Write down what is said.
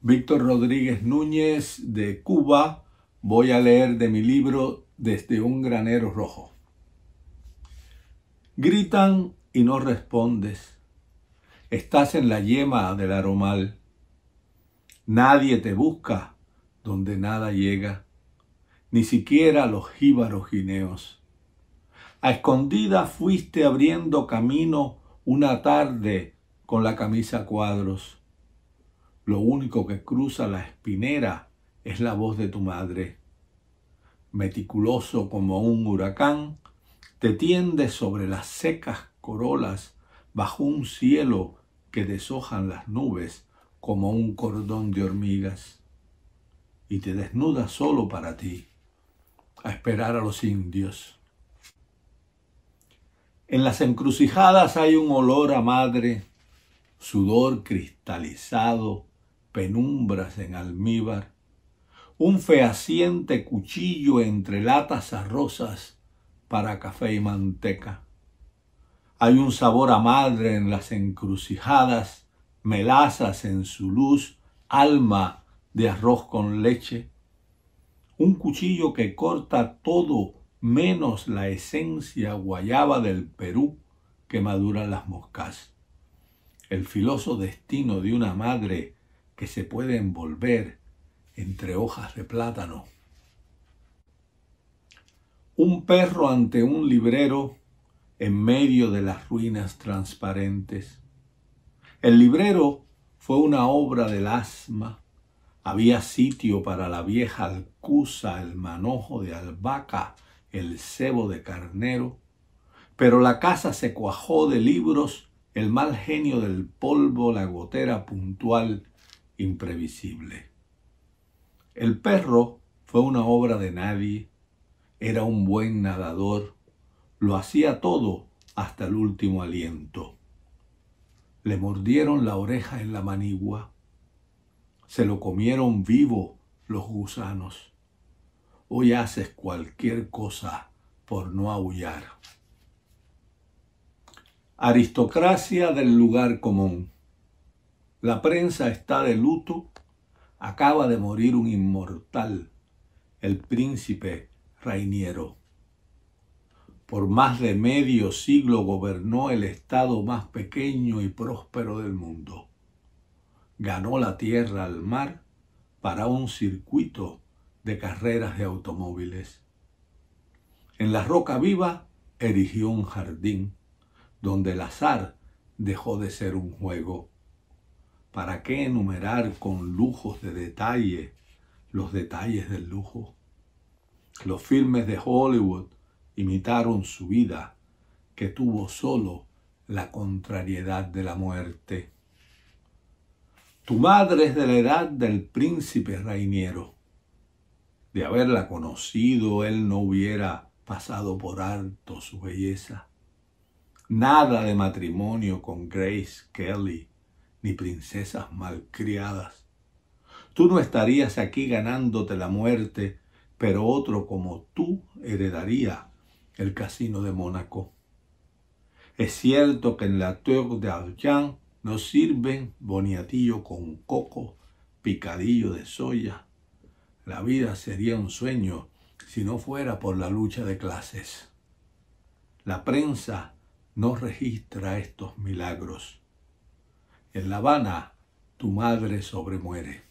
Víctor Rodríguez Núñez de Cuba. Voy a leer de mi libro Desde un granero rojo. Gritan y no respondes. Estás en la yema del aromal. Nadie te busca donde nada llega, ni siquiera los jíbaros gineos. A escondida fuiste abriendo camino una tarde con la camisa cuadros lo único que cruza la espinera es la voz de tu madre. Meticuloso como un huracán, te tiende sobre las secas corolas bajo un cielo que deshojan las nubes como un cordón de hormigas. Y te desnuda solo para ti, a esperar a los indios. En las encrucijadas hay un olor a madre, sudor cristalizado penumbras en almíbar, un fehaciente cuchillo entre latas rosas para café y manteca. Hay un sabor a madre en las encrucijadas, melazas en su luz, alma de arroz con leche. Un cuchillo que corta todo menos la esencia guayaba del Perú que maduran las moscas. El filoso destino de una madre que se puede envolver entre hojas de plátano. Un perro ante un librero en medio de las ruinas transparentes. El librero fue una obra del asma. Había sitio para la vieja alcusa, el manojo de albahaca, el cebo de carnero. Pero la casa se cuajó de libros, el mal genio del polvo, la gotera puntual, imprevisible. El perro fue una obra de nadie, era un buen nadador, lo hacía todo hasta el último aliento. Le mordieron la oreja en la manigua, se lo comieron vivo los gusanos. Hoy haces cualquier cosa por no aullar. Aristocracia del lugar común. La prensa está de luto. Acaba de morir un inmortal, el príncipe Reiniero. Por más de medio siglo gobernó el estado más pequeño y próspero del mundo. Ganó la tierra al mar para un circuito de carreras de automóviles. En la roca viva erigió un jardín, donde el azar dejó de ser un juego ¿Para qué enumerar con lujos de detalle los detalles del lujo? Los filmes de Hollywood imitaron su vida, que tuvo solo la contrariedad de la muerte. Tu madre es de la edad del príncipe reiniero. De haberla conocido, él no hubiera pasado por alto su belleza. Nada de matrimonio con Grace Kelly princesas malcriadas. Tú no estarías aquí ganándote la muerte, pero otro como tú heredaría el casino de Mónaco. Es cierto que en la Tour de Arjan nos sirven boniatillo con coco, picadillo de soya. La vida sería un sueño si no fuera por la lucha de clases. La prensa no registra estos milagros. En La Habana, tu madre sobremuere.